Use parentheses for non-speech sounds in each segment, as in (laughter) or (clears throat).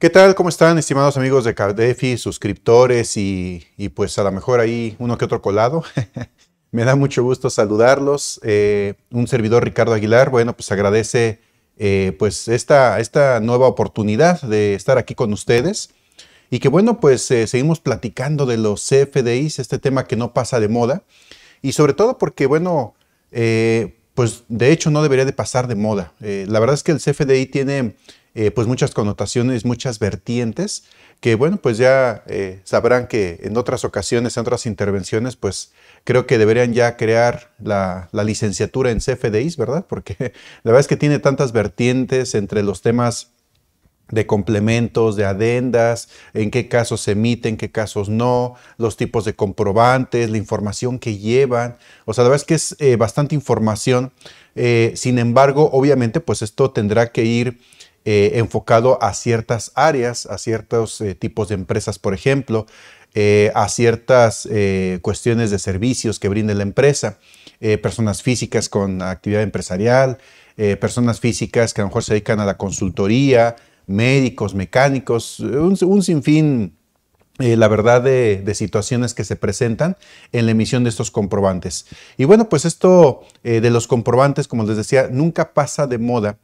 ¿Qué tal? ¿Cómo están, estimados amigos de Cardefi, suscriptores y, pues a lo mejor ahí uno que otro colado? (laughs) Me da mucho gusto saludarlos. Eh, un servidor, Ricardo Aguilar, bueno, pues agradece eh, pues esta, esta nueva oportunidad de estar aquí con ustedes. Y que bueno, pues eh, seguimos platicando de los CFDIs, este tema que no pasa de moda. Y sobre todo porque, bueno, pues de hecho no debería de pasar de moda. la verdad es que el CFDI tiene eh, pues muchas connotaciones, muchas vertientes, que bueno, pues ya eh, sabrán que en otras ocasiones, en otras intervenciones, pues creo que deberían ya crear la, licenciatura en CFDIs, ¿verdad? Porque (laughs) la verdad es que tiene tantas vertientes entre los temas de complementos, de adendas, en qué casos se emiten, en qué casos no, los tipos de comprobantes, la información que llevan. O sea, la verdad es que es eh, bastante información. sin embargo, obviamente, pues esto tendrá que ir eh, enfocado a ciertas áreas, a ciertos eh, tipos de empresas, por ejemplo, eh, a ciertas cuestiones de servicios que brinde la empresa, personas físicas con actividad empresarial, personas físicas que a lo mejor se dedican a la consultoría, médicos, mecánicos, un, sinfín la verdad de, situaciones que se presentan en la emisión de estos comprobantes. Y bueno, pues esto de los comprobantes, como les decía, nunca pasa de moda.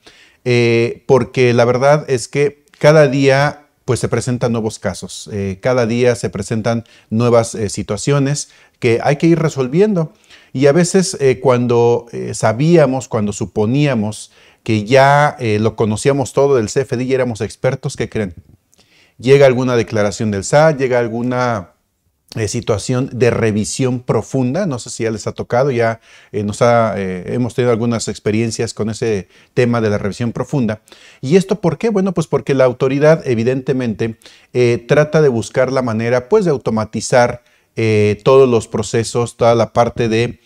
Eh, porque la verdad es que cada día pues se presentan nuevos casos, eh, cada día se presentan nuevas eh, situaciones que hay que ir resolviendo. Y a veces cuando sabíamos, cuando suponíamos que ya lo conocíamos todo del CFD y éramos expertos, ¿qué creen? Llega alguna declaración del SAT, llega alguna eh, situación de revisión profunda. No sé si ya les ha tocado, ya eh, nos eh, hemos tenido algunas experiencias con ese tema de la revisión profunda. ¿Y esto por qué? Bueno, pues porque la autoridad evidentemente trata de buscar la manera pues de automatizar todos los procesos, toda la parte de,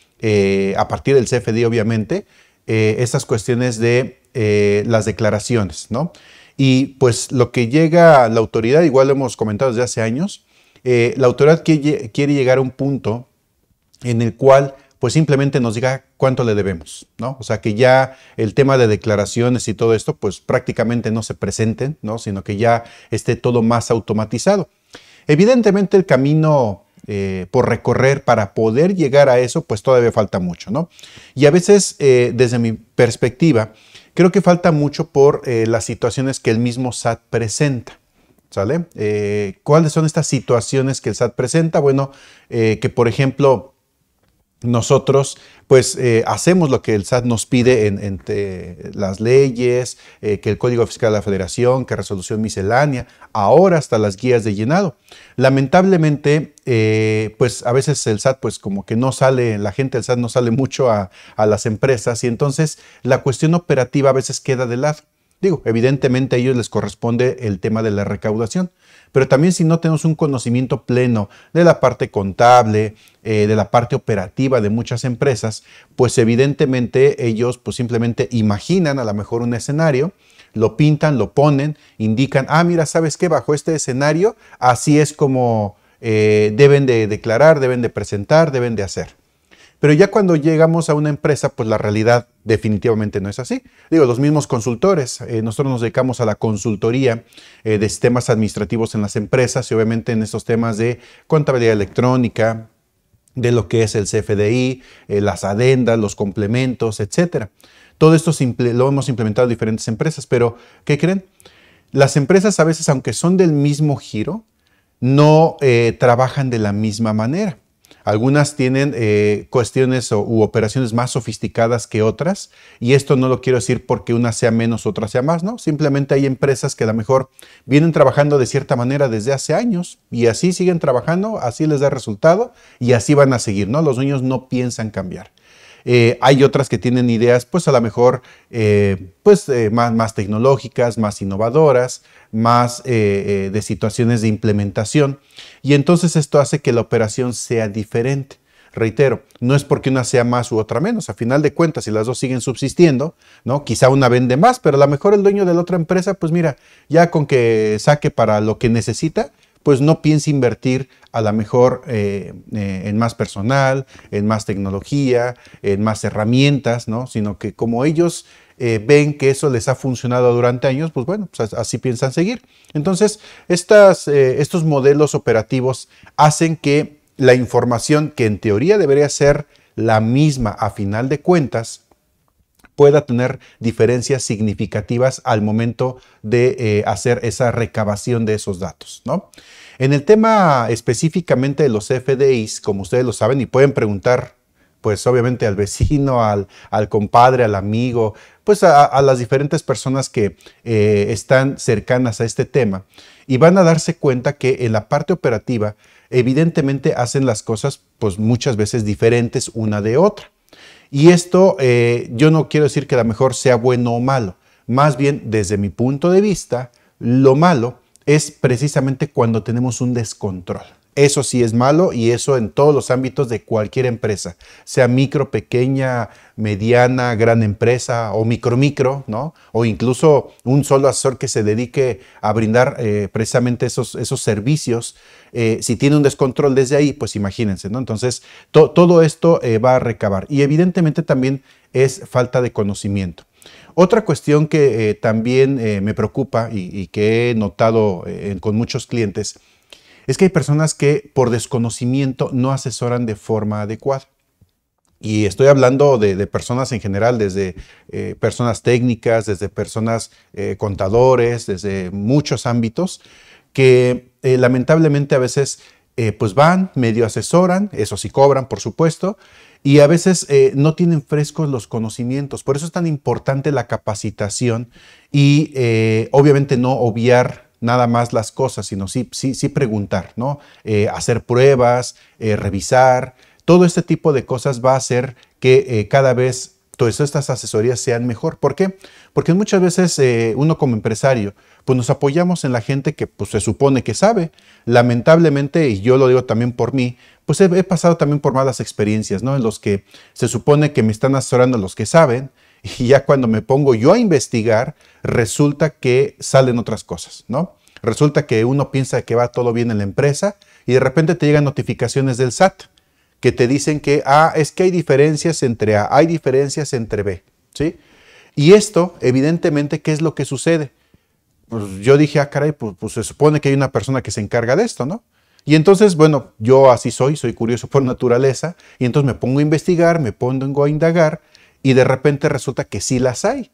a partir del CFD obviamente, estas cuestiones de las declaraciones, ¿no? Y pues lo que llega a la autoridad, igual lo hemos comentado desde hace años, eh, la autoridad quiere, llegar a un punto en el cual pues simplemente nos diga cuánto le debemos, ¿no? O sea, que ya el tema de declaraciones y todo esto, pues prácticamente no se presenten, ¿no? Sino que ya esté todo más automatizado. Evidentemente el camino eh, por recorrer para poder llegar a eso, pues todavía falta mucho, ¿no? Y a veces, eh, desde mi perspectiva, creo que falta mucho por las situaciones que el mismo SAT presenta. ¿Sale? Eh, ¿Cuáles son estas situaciones que el SAT presenta? Bueno, eh, que por ejemplo, nosotros pues eh, hacemos lo que el SAT nos pide entre las leyes, que el Código Fiscal de la Federación, que resolución miscelánea, ahora hasta las guías de llenado. Lamentablemente, pues a veces el SAT pues como que no sale, la gente del SAT no sale mucho a, a las empresas y entonces la cuestión operativa a veces queda de lado. Digo, evidentemente a ellos les corresponde el tema de la recaudación, pero también si no tenemos un conocimiento pleno de la parte contable, eh, de la parte operativa de muchas empresas, pues evidentemente ellos pues simplemente imaginan a lo mejor un escenario, lo pintan, lo ponen, indican, ah, mira, ¿sabes qué? Bajo este escenario, así es como eh, deben de declarar, deben de presentar, deben de hacer. Pero ya cuando llegamos a una empresa, pues la realidad definitivamente no es así. Digo, los mismos consultores, eh, nosotros nos dedicamos a la consultoría eh, de sistemas administrativos en las empresas y obviamente en estos temas de contabilidad electrónica, de lo que es el CFDI, eh, las adendas, los complementos, etc. Todo esto lo hemos implementado en diferentes empresas, pero ¿qué creen? Las empresas a veces, aunque son del mismo giro, no trabajan de la misma manera. Algunas tienen eh, cuestiones u operaciones más sofisticadas que otras, y esto no lo quiero decir porque una sea menos, otra sea más, ¿no? Simplemente hay empresas que a lo mejor vienen trabajando de cierta manera desde hace años y así siguen trabajando, así les da resultado y así van a seguir, ¿no? Los dueños no piensan cambiar. Eh, hay otras que tienen ideas, pues a lo mejor, eh, pues más tecnológicas, más innovadoras, más eh, eh, de situaciones de implementación. Y entonces esto hace que la operación sea diferente. Reitero, no es porque una sea más u otra menos. A final de cuentas, si las dos siguen subsistiendo, ¿no? Quizá una vende más, pero a lo mejor el dueño de la otra empresa, pues mira, ya con que saque para lo que necesita, pues no piense invertir a lo mejor eh, en más personal, en más tecnología, en más herramientas, ¿no? Sino que como ellos eh, ven que eso les ha funcionado durante años, pues bueno, pues, así piensan seguir. Entonces, eh, estos modelos operativos hacen que la información que en teoría debería ser la misma a final de cuentas, pueda tener diferencias significativas al momento de eh, hacer esa recabación de esos datos. ¿no? En el tema específicamente de los FDIs, como ustedes lo saben y pueden preguntar, pues obviamente al vecino, al compadre, al amigo, pues, a, las diferentes personas que eh, están cercanas a este tema y van a darse cuenta que en la parte operativa evidentemente hacen las cosas pues muchas veces diferentes una de otra. Y esto eh, yo no quiero decir que la mejor sea bueno o malo, más bien desde mi punto de vista, lo malo es precisamente cuando tenemos un descontrol. Eso sí es malo y eso en todos los ámbitos de cualquier empresa, sea micro, pequeña, mediana, gran empresa o micro, micro, ¿no? O incluso un solo asesor que se dedique a brindar eh, precisamente esos, esos servicios. Eh, si tiene un descontrol desde ahí, pues imagínense, ¿no? Entonces, todo esto eh, va a recabar. Y evidentemente también es falta de conocimiento. Otra cuestión que también me preocupa y, que he notado con muchos clientes es que hay personas que por desconocimiento no asesoran de forma adecuada. Y estoy hablando de, personas en general, desde eh, personas técnicas, desde personas eh, contadores, desde muchos ámbitos, que eh, lamentablemente a veces pues van, medio asesoran, eso sí cobran, por supuesto, y a veces no tienen frescos los conocimientos. Por eso es tan importante la capacitación y obviamente no obviar nada más las cosas, sino sí, sí, sí preguntar, ¿no? Eh, hacer pruebas, eh, revisar, todo este tipo de cosas va a hacer que eh, cada vez todas estas asesorías sean mejor. ¿Por qué? Porque muchas veces uno como empresario, pues nos apoyamos en la gente que pues, se supone que sabe. Lamentablemente, y yo lo digo también por mí, pues he, pasado también por malas experiencias, ¿no? En los que se supone que me están asesorando los que saben, y ya cuando me pongo yo a investigar, resulta que salen otras cosas, ¿no? Resulta que uno piensa que va todo bien en la empresa y de repente te llegan notificaciones del SAT que te dicen que ah, es que hay diferencias entre A, hay diferencias entre B, ¿sí? Y esto, evidentemente, ¿qué es lo que sucede? Pues yo dije, ah, caray, pues, pues se supone que hay una persona que se encarga de esto, ¿no? Y entonces, bueno, yo así soy, soy curioso por (laughs) naturaleza, y entonces me pongo a investigar, me pongo a indagar, y de repente resulta que sí las hay.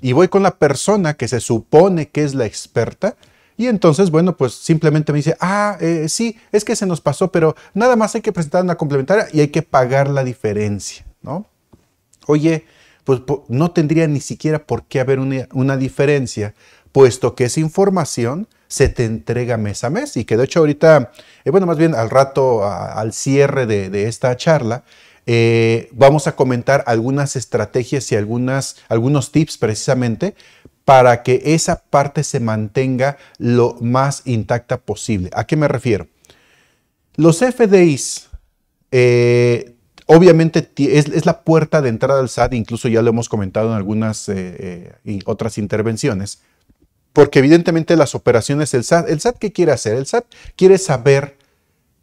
Y voy con la persona que se supone que es la experta y entonces, bueno, pues simplemente me dice, ah, eh, sí, es que se nos pasó, pero nada más hay que presentar una complementaria y hay que pagar la diferencia, ¿no? Oye, pues no tendría ni siquiera por qué haber una, diferencia, puesto que esa información se te entrega mes a mes y que de hecho ahorita, eh, bueno, más bien al rato, al cierre de, de esta charla, eh, vamos a comentar algunas estrategias y algunos tips precisamente para que esa parte se mantenga lo más intacta posible. ¿A qué me refiero? Los FDIs, eh, obviamente es, la puerta de entrada al SAT, incluso ya lo hemos comentado en algunas eh, otras intervenciones, porque evidentemente las operaciones del SAT, ¿el SAT qué quiere hacer? El SAT quiere saber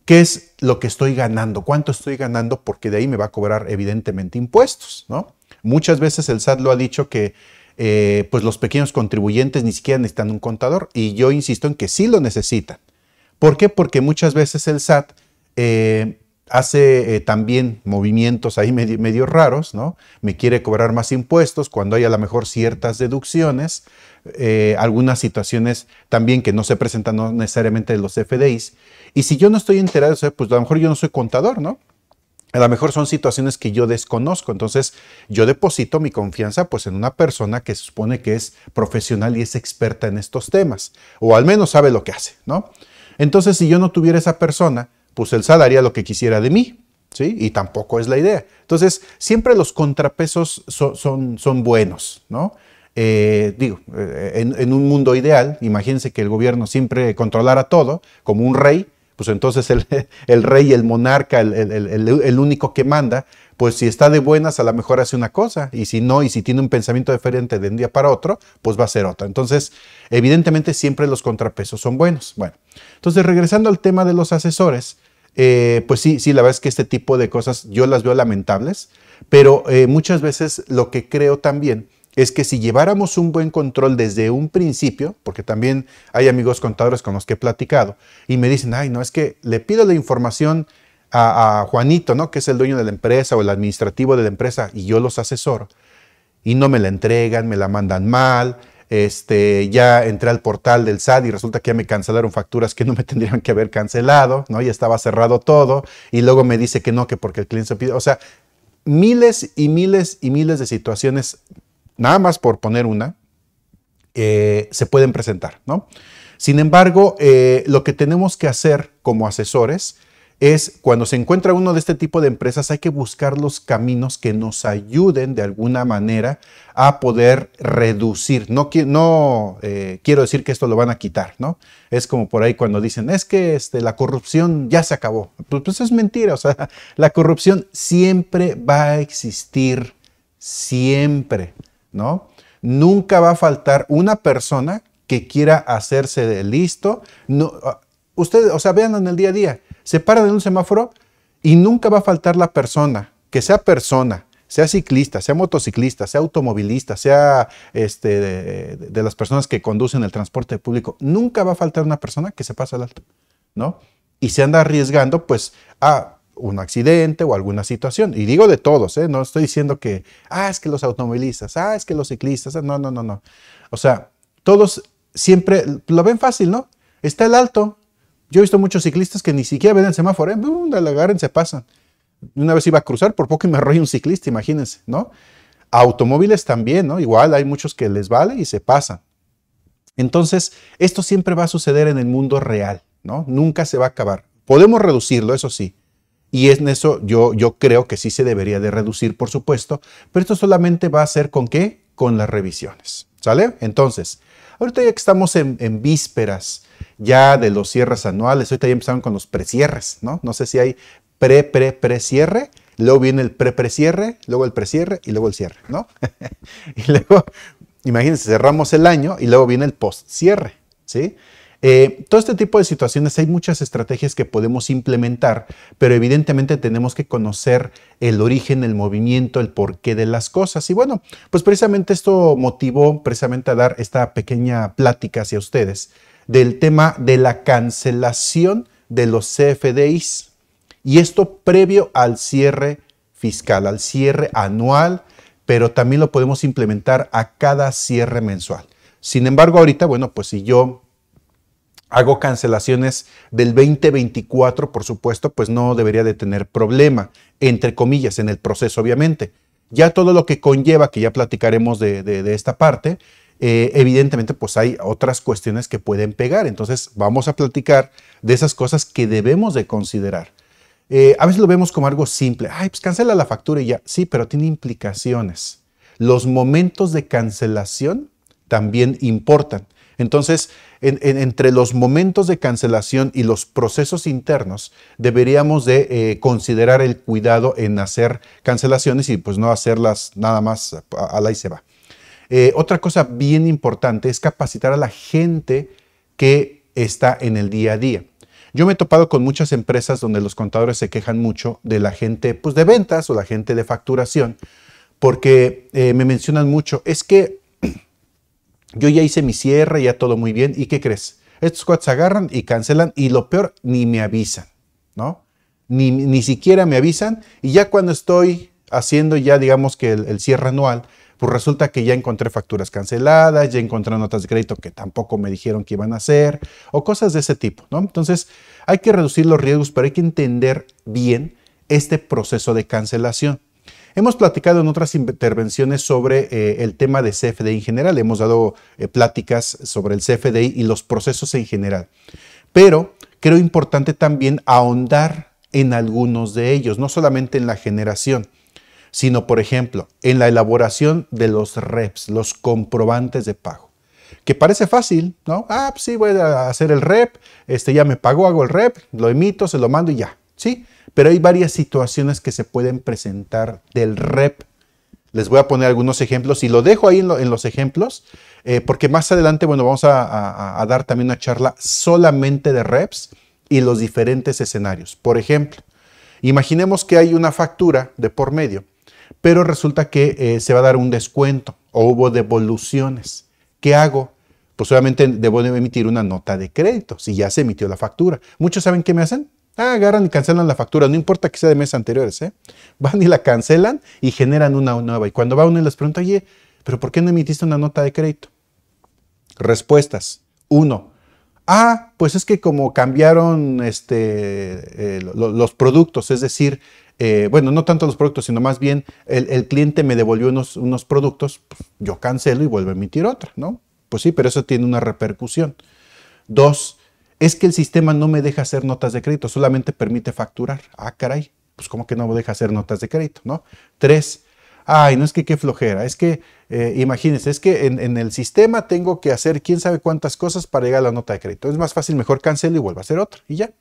¿Qué es lo que estoy ganando? ¿Cuánto estoy ganando? Porque de ahí me va a cobrar evidentemente impuestos, ¿no? Muchas veces el SAT lo ha dicho que eh, pues los pequeños contribuyentes ni siquiera necesitan un contador y yo insisto en que sí lo necesitan. ¿Por qué? Porque muchas veces el SAT eh, hace eh, también movimientos ahí medio, raros, ¿no? Me quiere cobrar más impuestos cuando hay a lo mejor ciertas deducciones, eh, algunas situaciones también que no se presentan necesariamente en los FDIs. Y si yo no estoy enterado, pues a lo mejor yo no soy contador, ¿no? A lo mejor son situaciones que yo desconozco, entonces yo deposito mi confianza pues en una persona que supone que es profesional y es experta en estos temas, o al menos sabe lo que hace, ¿no? Entonces si yo no tuviera esa persona, pues el sal haría lo que quisiera de mí, ¿sí? Y tampoco es la idea. Entonces, siempre los contrapesos son, son, buenos, ¿no? Eh, digo, eh, en, un mundo ideal, imagínense que el gobierno siempre controlara todo, como un rey, pues entonces el, (laughs) rey, el monarca, el, el, único que manda, pues si está de buenas, a lo mejor hace una cosa, y si no, y si tiene un pensamiento diferente de un día para otro, pues va a ser otra. Entonces, evidentemente siempre los contrapesos son buenos. Bueno, entonces regresando al tema de los asesores, eh, pues sí, sí, la verdad es que este tipo de cosas yo las veo lamentables, pero eh, muchas veces lo que creo también es que si lleváramos un buen control desde un principio, porque también hay amigos contadores con los que he platicado y me dicen, ay, no, es que le pido la información a, Juanito, ¿no? Que es el dueño de la empresa o el administrativo de la empresa y yo los asesoro y no me la entregan, me la mandan mal, este, ya entré al portal del SAT y resulta que ya me cancelaron facturas que no me (laughs) tendrían que haber cancelado, ¿no? Ya estaba cerrado todo y luego me dice que no, que porque el cliente se pide, o sea, miles y miles y miles de situaciones, nada más por poner una, eh, se pueden presentar, ¿no? Sin embargo, eh, lo que tenemos que hacer como asesores es cuando se encuentra uno de este tipo de empresas, hay que buscar los caminos que nos ayuden de alguna manera a poder reducir. No, eh, quiero decir que esto lo van a quitar, ¿no? Es como por ahí cuando dicen, es que este, la corrupción ya se acabó. Pues, pues es mentira, o sea, (laughs) la corrupción siempre va a existir, siempre, ¿no? Nunca va a faltar una persona que quiera hacerse de listo. Ah, ustedes, o sea, vean en el día a día se para en un semáforo y nunca va a faltar la persona, que sea persona, sea ciclista, sea motociclista, sea automovilista, sea este, de, las personas que conducen el transporte público, nunca va a faltar una persona que se pasa al alto, ¿no? Y se anda arriesgando, pues, a un accidente o alguna situación. Y digo de todos, ¿eh? No estoy diciendo que, ah, es que los automovilistas, ah, es que los ciclistas, ah, no, no, no, no. O sea, todos siempre lo ven fácil, ¿no? Está el alto, yo he visto muchos ciclistas que ni siquiera ven el semáforo, la ¿eh? se pasan. Una vez iba a cruzar, por poco me arrolla un ciclista, imagínense, ¿no? Automóviles también, ¿no? Igual hay muchos que les vale y se pasan. Entonces, esto siempre va a suceder en el mundo real, ¿no? Nunca se va a acabar. Podemos reducirlo, eso sí. Y en eso yo, yo creo que sí se debería de reducir, por supuesto, pero esto solamente va a ser con qué? Con las revisiones, ¿sale? Entonces, ahorita ya que estamos en vísperas ya de los cierres anuales. Ahorita ya empezaron con los precierres, ¿no? No sé si hay pre, pre, precierre. Luego viene el pre-precierre, luego el precierre y luego el cierre, ¿no? (laughs) y luego, imagínense, cerramos el año y luego viene el post-cierre, ¿sí? Eh, todo este tipo de situaciones hay muchas estrategias que podemos implementar, pero evidentemente tenemos que conocer el origen, el movimiento, el porqué de las cosas. Y bueno, pues precisamente esto motivó precisamente a dar esta pequeña plática hacia ustedes del tema de la cancelación de los CFDIs. Y esto previo al cierre fiscal, al cierre anual, pero también lo podemos implementar a cada cierre mensual. Sin embargo, ahorita, bueno, pues si yo hago cancelaciones del 2024, por supuesto, pues no debería de tener problema, entre comillas, en el proceso, obviamente. Ya todo lo que conlleva, que ya platicaremos de, de esta parte, eh, evidentemente pues hay otras cuestiones que pueden pegar. Entonces vamos a platicar de esas cosas que debemos de considerar. Eh, a veces lo vemos como algo simple. Ay, pues cancela la factura y ya. Sí, pero tiene implicaciones. Los momentos de cancelación también importan. Entonces, entre los momentos de cancelación y los procesos internos, deberíamos de eh, considerar el cuidado en hacer cancelaciones y pues no hacerlas nada más a, a la y se va. Eh, otra cosa bien importante es capacitar a la gente que está en el día a día. Yo me he topado con muchas empresas donde los contadores se quejan mucho de la gente pues, de ventas o la gente de facturación, porque eh, me mencionan mucho, es que (clears throat) yo ya hice mi cierre, ya todo muy bien, ¿y qué crees? Estos cuates agarran y cancelan y lo peor, ni me avisan, ¿no? Ni, siquiera me avisan y ya cuando estoy haciendo ya digamos que el cierre anual, pues resulta que ya encontré facturas canceladas, ya encontré notas de crédito que tampoco me dijeron que iban a hacer, o cosas de ese tipo, ¿no? Entonces, hay que reducir los riesgos, pero hay que entender bien este proceso de cancelación. Hemos platicado en otras intervenciones sobre eh, el tema de CFDI en general, hemos dado eh, pláticas sobre el CFDI y los procesos en general, pero creo importante también ahondar en algunos de ellos, no solamente en la generación sino por ejemplo en la elaboración de los reps, los comprobantes de pago. Que parece fácil, ¿no? Ah, pues sí, voy a hacer el rep, este ya me pagó, hago el rep, lo emito, se lo mando y ya, ¿sí? Pero hay varias situaciones que se pueden presentar del rep. Les voy a poner algunos ejemplos y lo dejo ahí en, los ejemplos, eh, porque más adelante, bueno, vamos a dar también una charla solamente de reps y los diferentes escenarios. Por ejemplo, imaginemos que hay una factura de por medio pero resulta que eh, se va a dar un descuento o hubo devoluciones. ¿Qué hago? Pues obviamente debo emitir una nota de crédito si ya se emitió la factura. Muchos saben qué me hacen. Ah, agarran y cancelan la factura, no importa que sea de meses anteriores. ¿eh? Van y la cancelan y generan una nueva. Y cuando va uno y les pregunta, oye, pero ¿por qué no emitiste una nota de crédito? Respuestas. Uno, ah, pues es que como cambiaron este, eh, los productos, es decir, eh, bueno, no tanto los productos, sino más bien el, cliente me devolvió unos, productos, pues, yo cancelo y vuelvo a emitir otra, ¿no? Pues sí, pero eso tiene una repercusión. Dos, es que el sistema no me deja hacer notas de crédito, solamente permite facturar. Ah, caray, pues como que no me deja hacer notas de crédito, ¿no? Tres, ay, no es que qué flojera, es que, eh, imagínense, es que en, en, el sistema tengo que hacer quién sabe cuántas cosas para llegar a la nota de crédito. Es más fácil, mejor cancelo y vuelvo a hacer otra y ya.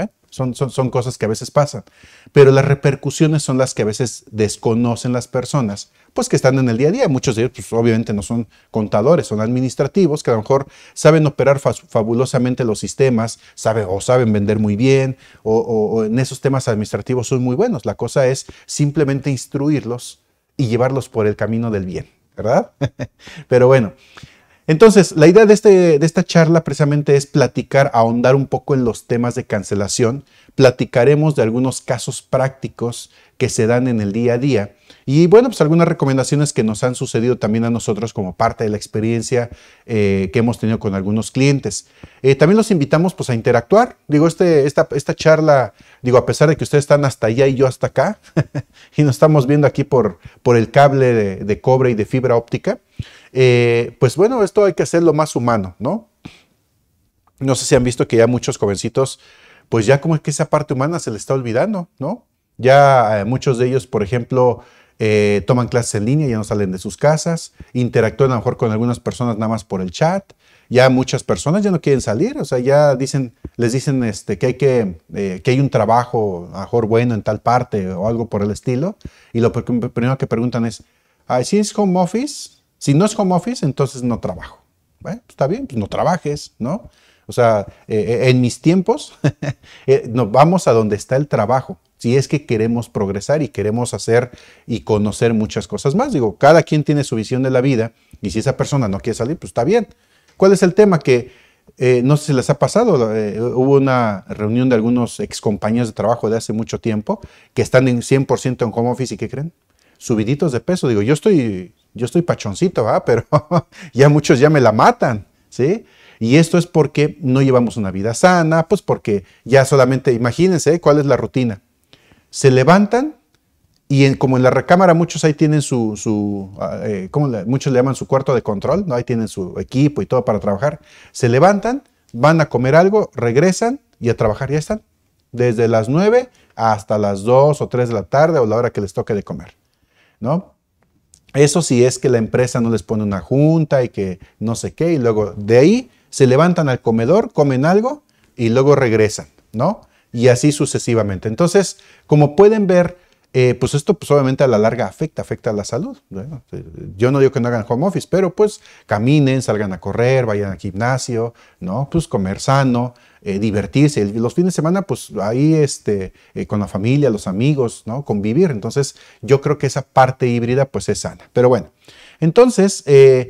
¿eh? Son, son, son, cosas que a veces pasan, pero las repercusiones son las que a veces desconocen las personas, pues que están en el día a día. Muchos de ellos, pues, obviamente no son contadores, son administrativos, que a lo mejor saben operar fabulosamente los sistemas, sabe, o saben vender muy bien, o en esos temas administrativos son muy buenos. La cosa es simplemente instruirlos y llevarlos por el camino del bien, ¿verdad? (laughs) pero bueno, entonces, la idea este, de, esta charla precisamente es platicar, ahondar un poco en los temas de cancelación. Platicaremos de algunos casos prácticos que se dan en el día a día. Y bueno, pues algunas recomendaciones que nos han sucedido también a nosotros como parte de la experiencia eh, que hemos tenido con algunos clientes. Eh, también los invitamos pues a interactuar. Digo, este, esta, charla, digo, a pesar de que ustedes están hasta allá y yo hasta acá, (laughs) y nos estamos viendo aquí por, por el cable de cobre y de fibra óptica, eh, pues bueno, esto hay que hacerlo más humano, ¿no? No sé si han visto que ya muchos jovencitos, pues ya como es que esa parte humana se le está olvidando, ¿no? Ya eh, muchos de ellos, por ejemplo, eh, toman clases en línea, ya no salen de sus casas, interactúan a lo mejor con algunas personas nada más por el chat, ya muchas personas ya no quieren salir, o sea, ya dicen, les dicen este, que, hay que, que hay un trabajo a mejor bueno en tal parte o algo por el estilo, y lo primero que preguntan es, ¿sí es home office? Si no es home office, entonces no trabajo. está bien, pues no trabajes, ¿no? O sea, eh, eh, en mis tiempos, (laughs) eh, vamos a donde está el trabajo. Si es que queremos progresar y queremos hacer y conocer muchas cosas más. Digo, cada quien tiene su visión de la vida y si esa persona no quiere salir, pues está bien. ¿Cuál es el tema? Que no sé si les ha pasado, hubo una reunión de algunos excompañeros de trabajo de hace mucho tiempo que están en 100% en home office y ¿qué creen? Subiditos de peso. Digo, yo estoy yo estoy pachoncito, (laughs) pero (laughs) ya muchos ya me la matan, ¿sí? Y esto es porque no llevamos una vida sana, pues porque ya solamente, imagínense, ¿eh? ¿cuál es la rutina? Se levantan y como en la recámara muchos ahí tienen su, su ah, eh, muchos le llaman su cuarto de control, ¿no? Ahí tienen su equipo y todo para trabajar. Se levantan, van a comer algo, regresan y a trabajar ya están. Desde las 9 hasta las 2 o 3 de la tarde o la hora que les toque de comer, ¿no? Eso sí es que la empresa no les pone una junta y que no sé qué, y luego de ahí se levantan al comedor, comen algo y luego regresan, ¿no? Y así sucesivamente. Entonces, como pueden ver, eh, pues esto pues, obviamente a la larga afecta, afecta a la salud. Eh, yo no digo que no hagan home office, pero pues caminen, salgan a correr, vayan al gimnasio, ¿no? Pues comer sano, eh, divertirse. Los fines de semana, pues ahí este, con la familia, los amigos, Convivir. Entonces yo creo que esa parte híbrida pues es sana. Pero bueno. Entonces,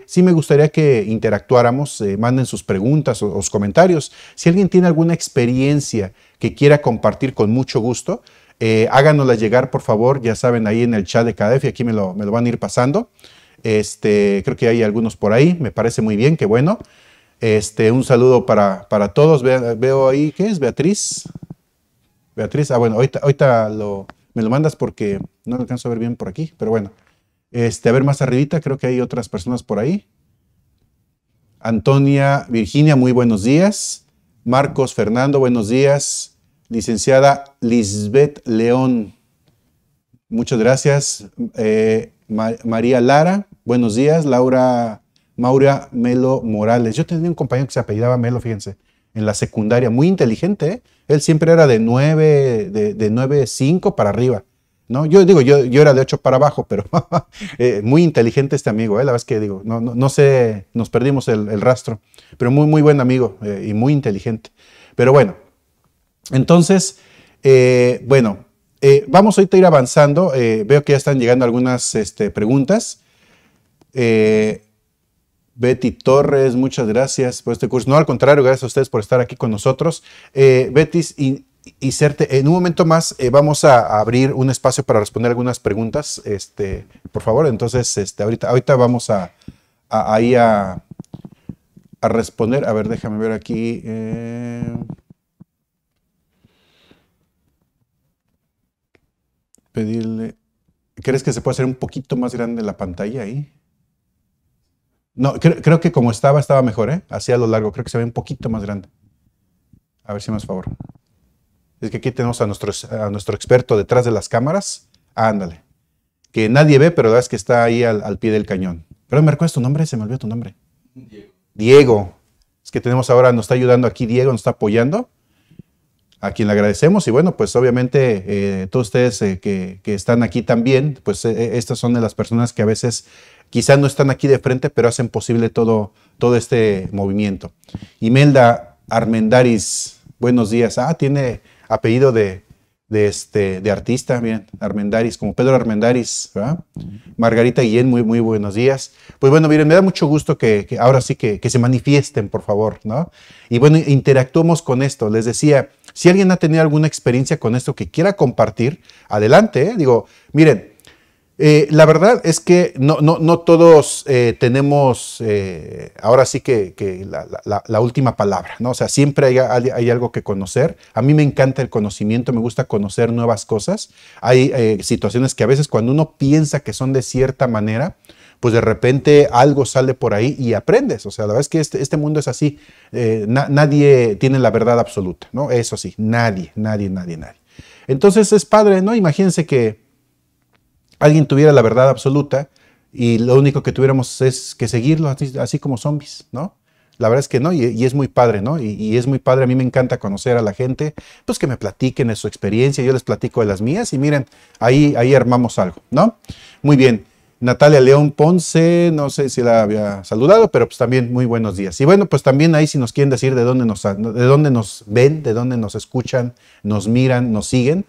sí me gustaría que interactuáramos, manden sus preguntas o, o, sus comentarios. Si alguien tiene alguna experiencia que quiera compartir con mucho gusto, eh, háganosla llegar, por favor, ya saben, ahí en el chat de CADEF y aquí me lo, me lo van a ir pasando. Este, creo que hay algunos por ahí, me parece muy bien, qué bueno. Este, un saludo para, para todos. veo ahí, ¿qué es? Beatriz. Beatriz, ah, bueno, ahorita, me lo mandas porque no lo alcanzo a ver bien por aquí, pero bueno. Este, a ver más arribita, creo que hay otras personas por ahí. Antonia, Virginia, muy buenos días. Marcos, Fernando, buenos días licenciada Lisbeth León. Muchas gracias. Eh, María Lara, buenos días. Laura, Maura Melo Morales. Yo tenía un compañero que se apellidaba Melo, fíjense, en la secundaria, muy inteligente. ¿eh? Él siempre era de 9, de, 5 para arriba. ¿no? Yo digo, yo, era de 8 para abajo, pero (laughs) eh, muy inteligente este amigo, la verdad es que digo, no, no, sé, nos perdimos el, rastro, pero muy, muy buen amigo y muy inteligente. Pero bueno, entonces, eh, bueno, eh, vamos ahorita a ir avanzando. Eh, veo que ya están llegando algunas este, preguntas. Betty Torres, muchas gracias por este curso. No, al contrario, gracias a ustedes por estar aquí con nosotros. Betty y, en un momento más vamos a abrir un espacio para responder algunas preguntas. Este, por favor, entonces, este, ahorita, ahorita vamos a, a, a responder. A ver, déjame ver aquí. pedirle. ¿Crees que se puede hacer un poquito más grande la pantalla ahí? No, creo que como estaba, estaba mejor, ¿eh? Así a lo largo, creo que se ve un poquito más grande. A ver si me favor. Es que aquí tenemos a, a nuestro experto detrás de las cámaras. ándale. Que nadie ve, pero la es que está ahí al, al pie del cañón. Pero me recuerdas tu nombre, se me olvidó tu nombre. Diego. Diego. Es que tenemos ahora, nos está ayudando aquí Diego, nos está apoyando a quien le agradecemos y bueno, pues obviamente eh, todos ustedes eh, que, están aquí también, pues eh, estas son de las personas que a veces quizá no están aquí de frente, pero hacen posible todo, todo este movimiento. Imelda Armendaris, buenos días. Ah, tiene apellido de, este, de artista, bien, Armendaris, como Pedro Armendaris, ¿verdad? Margarita Guillén, muy, muy buenos días. Pues bueno, miren, me da mucho gusto que, ahora sí que, que se manifiesten, por favor, ¿no? Y bueno, interactuemos con esto. Les decía, si alguien ha tenido alguna experiencia con esto que quiera compartir, adelante. ¿eh? Digo, miren, eh, la verdad es que no, no, no todos eh, tenemos ahora sí que, la, última palabra, ¿no? O sea, siempre hay, hay, algo que conocer. A mí me encanta el conocimiento, me gusta conocer nuevas cosas. Hay situaciones que a veces cuando uno piensa que son de cierta manera, pues de repente algo sale por ahí y aprendes. O sea, la verdad es que este, este mundo es así. Eh, nadie tiene la verdad absoluta, ¿no? Eso sí, nadie, nadie, nadie, nadie. Entonces es padre, ¿no? Imagínense que alguien tuviera la verdad absoluta y lo único que tuviéramos es que seguirlo así, como zombies, ¿no? La verdad es que no, y, es muy padre, ¿no? Y, es muy padre, a mí me encanta conocer a la gente, pues que me platiquen de su experiencia, yo les platico de las mías y miren, ahí, ahí armamos algo, ¿no? Muy bien, Natalia León Ponce, no sé si la había saludado, pero pues también muy buenos días. Y bueno, pues también ahí si nos quieren decir de dónde nos, de dónde nos ven, de dónde nos escuchan, nos miran, nos siguen.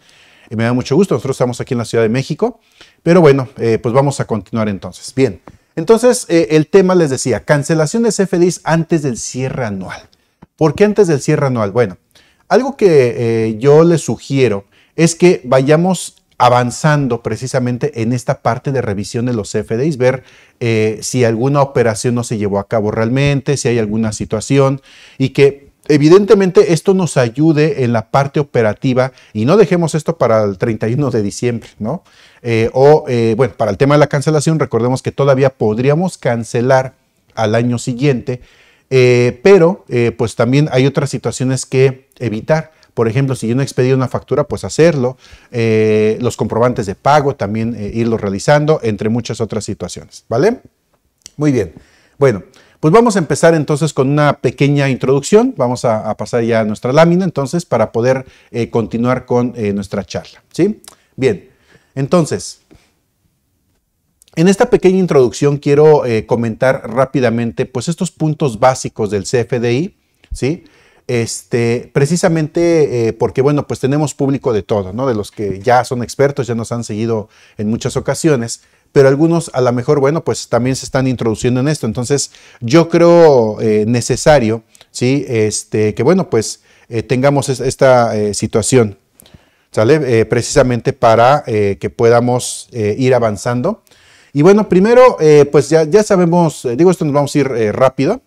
Y eh, me da mucho gusto, nosotros estamos aquí en la Ciudad de México, pero bueno, eh, pues vamos a continuar entonces. Bien, entonces eh, el tema les decía, cancelación de CFDs antes del cierre anual. ¿Por qué antes del cierre anual? Bueno, algo que yo les sugiero es que vayamos avanzando precisamente en esta parte de revisión de los CFDIs, ver eh, si alguna operación no se llevó a cabo realmente, si hay alguna situación y que evidentemente esto nos ayude en la parte operativa y no dejemos esto para el 31 de diciembre, ¿no? Eh, o, eh, bueno, para el tema de la cancelación, recordemos que todavía podríamos cancelar al año siguiente, pero pues también hay otras situaciones que evitar por ejemplo, si yo no he expedido una factura, pues hacerlo. Eh, los comprobantes de pago también eh, irlos realizando, entre muchas otras situaciones. ¿Vale? Muy bien. Bueno, pues vamos a empezar entonces con una pequeña introducción. Vamos a, pasar ya a nuestra lámina entonces para poder eh, continuar con nuestra charla. ¿Sí? Bien. Entonces, en esta pequeña introducción quiero comentar rápidamente pues estos puntos básicos del CFDI, ¿sí? Este, precisamente eh, porque, bueno, pues tenemos público de todo, ¿no? De los que ya son expertos, ya nos han seguido en muchas ocasiones, pero algunos a lo mejor, bueno, pues también se están introduciendo en esto. Entonces, yo creo eh, necesario, ¿sí? Este, que, bueno, pues eh, tengamos esta situación, ¿sale? precisamente para que podamos ir avanzando. Y bueno, primero, pues ya, ya sabemos, digo, esto nos vamos a ir rápido.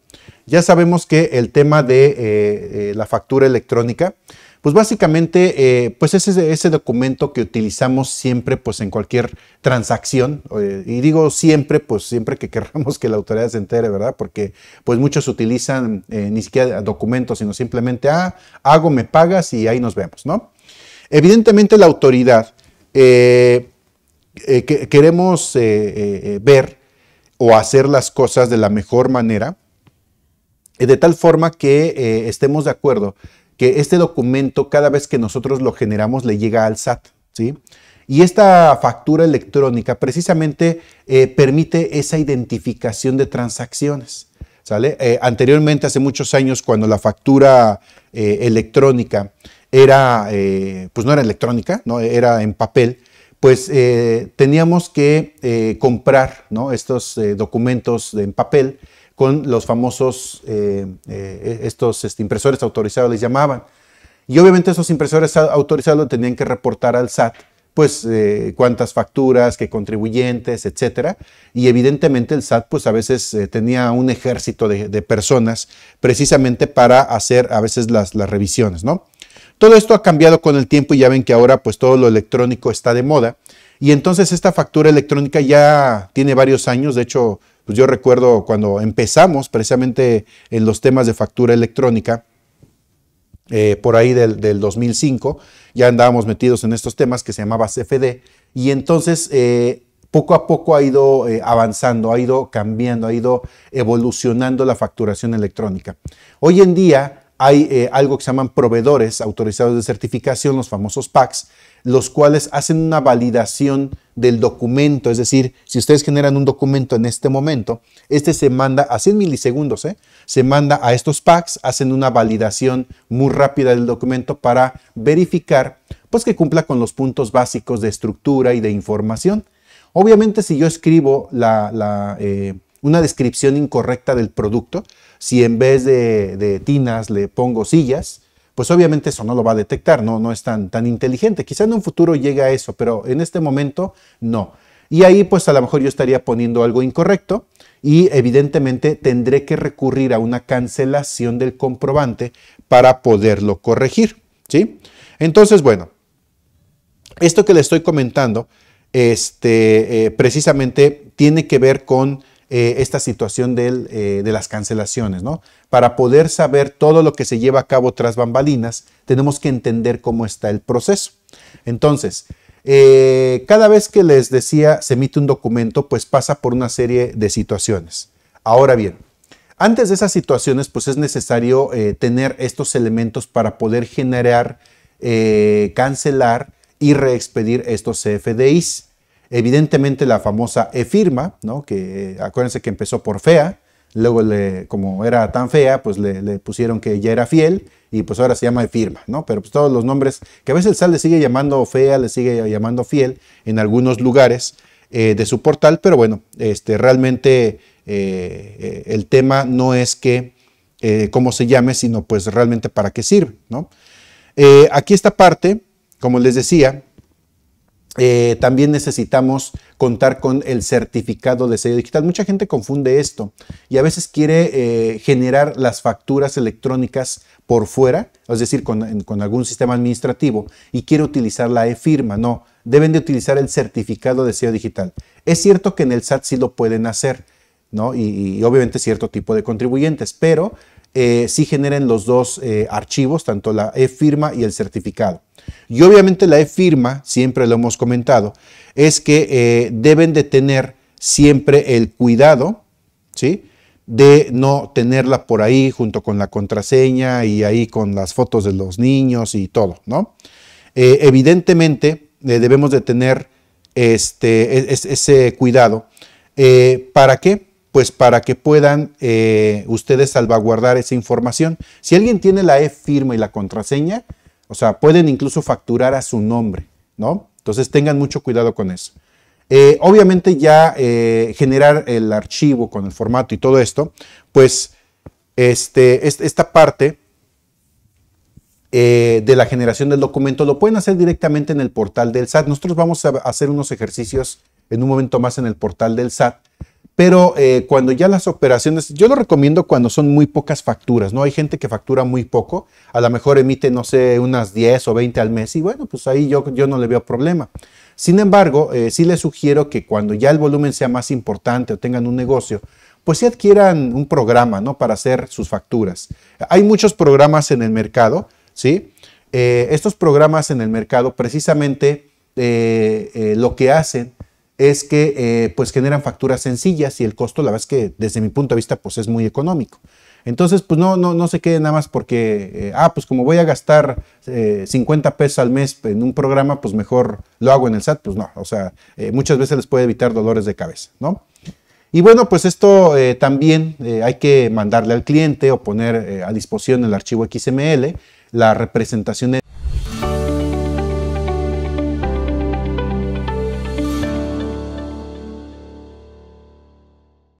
Ya sabemos que el tema de eh, eh, la factura electrónica, pues básicamente eh, pues es ese, documento que utilizamos siempre pues en cualquier transacción y digo siempre pues siempre que queramos que la autoridad se entere verdad porque pues muchos utilizan ni siquiera documentos sino simplemente ah hago me pagas y ahí nos vemos no evidentemente la autoridad queremos ver o hacer las cosas de la mejor manera eh, de tal forma que eh, estemos de acuerdo que este documento cada vez que nosotros lo generamos le llega al SAT, ¿sí? Y esta factura electrónica precisamente eh, permite esa identificación de transacciones, ¿sale? anteriormente, hace muchos años, cuando la factura electrónica era, pues no era electrónica, ¿no? Era en papel, pues teníamos que comprar, Estos documentos en papel con los famosos, eh, eh, estos este, impresores autorizados les llamaban. Y obviamente esos impresores autorizados tenían que reportar al SAT pues eh, cuántas facturas, qué contribuyentes, etc. Y evidentemente el SAT pues a veces tenía un ejército de, personas precisamente para hacer a veces las, las, revisiones, ¿no? Todo esto ha cambiado con el tiempo y ya ven que ahora pues todo lo electrónico está de moda. Y entonces esta factura electrónica ya tiene varios años, de hecho pues yo recuerdo cuando empezamos precisamente en los temas de factura electrónica, eh, por ahí del, 2005, ya andábamos metidos en estos temas que se llamaba CFD, y entonces eh, poco a poco ha ido eh, avanzando, ha ido cambiando, ha ido evolucionando la facturación electrónica. Hoy en día hay algo que se llaman proveedores autorizados de certificación, los famosos PACs, los cuales hacen una validación del documento, es decir, si ustedes generan un documento en este momento, este se manda a 100 milisegundos, ¿eh? se manda a estos packs, hacen una validación muy rápida del documento para verificar pues que cumpla con los puntos básicos de estructura y de información. Obviamente si yo escribo eh, una descripción incorrecta del producto, si en vez de tinas le pongo sillas, pues obviamente eso no lo va a detectar, no, no es tan, inteligente. Quizá en un futuro llegue a eso, pero en este momento no. Y ahí pues a lo mejor yo estaría poniendo algo incorrecto y evidentemente tendré que recurrir a una cancelación del comprobante para poderlo corregir. ¿sí? Entonces, bueno, esto que le estoy comentando, este, eh, precisamente tiene que ver con eh, esta situación eh, de las cancelaciones, Para poder saber todo lo que se lleva a cabo tras bambalinas, tenemos que entender cómo está el proceso. Entonces, eh, cada vez que les decía se emite un documento, pues pasa por una serie de situaciones. Ahora bien, antes de esas situaciones, pues es necesario tener estos elementos para poder generar, cancelar y reexpedir estos CFDIs. Evidentemente la famosa e-firma, ¿no? que eh, acuérdense que empezó por fea, luego como era tan fea, pues le, pusieron que ya era fiel y pues ahora se llama e-firma, ¿no? Pero pues todos los nombres, que a veces el SAL le sigue llamando fea, le sigue llamando fiel en algunos lugares eh, de su portal, pero bueno, este, realmente eh, el tema no es que cómo se llame, sino pues realmente para qué sirve, ¿no? aquí esta parte, como les decía, eh, también necesitamos contar con el certificado de sello digital. Mucha gente confunde esto y a veces quiere eh, generar las facturas electrónicas por fuera, es decir, con, algún sistema administrativo y quiere utilizar la e-firma. No, deben de utilizar el certificado de sello digital. Es cierto que en el SAT sí lo pueden hacer, ¿no? Y, y, obviamente cierto tipo de contribuyentes, pero eh, si generen los dos eh, archivos, tanto la e-firma y el certificado. Y obviamente la e-firma, siempre lo hemos comentado, es que eh, deben de tener siempre el cuidado, ¿sí? de no tenerla por ahí junto con la contraseña y ahí con las fotos de los niños y todo, ¿no? evidentemente debemos de tener este, e-, ese cuidado. ¿Para qué? pues para que puedan eh, ustedes salvaguardar esa información. Si alguien tiene la e firma y la contraseña, o sea, pueden incluso facturar a su nombre, ¿no? Entonces tengan mucho cuidado con eso. Eh, obviamente ya eh, generar el archivo con el formato y todo esto, pues este, esta parte de la generación del documento lo pueden hacer directamente en el portal del SAT. Nosotros vamos a hacer unos ejercicios en un momento más en el portal del SAT pero eh, cuando ya las operaciones, yo lo recomiendo cuando son muy pocas facturas, ¿no? Hay gente que factura muy poco, a lo mejor emite, no sé, unas 10 o 20 al mes y bueno, pues ahí yo, yo no le veo problema. Sin embargo, eh, sí les sugiero que cuando ya el volumen sea más importante o tengan un negocio, pues sí adquieran un programa, ¿no? Para hacer sus facturas. Hay muchos programas en el mercado, ¿sí? Eh, estos programas en el mercado precisamente lo que hacen es que eh, pues generan facturas sencillas y el costo, la verdad es que desde mi punto de vista, pues es muy económico. Entonces, pues no, no, no se quede nada más porque, eh, ah, pues como voy a gastar 50 eh, pesos al mes en un programa, pues mejor lo hago en el SAT, pues no, o sea, muchas veces les puede evitar dolores de cabeza, ¿no? Y bueno, pues esto también hay que mandarle al cliente o poner a disposición el archivo XML, la representación de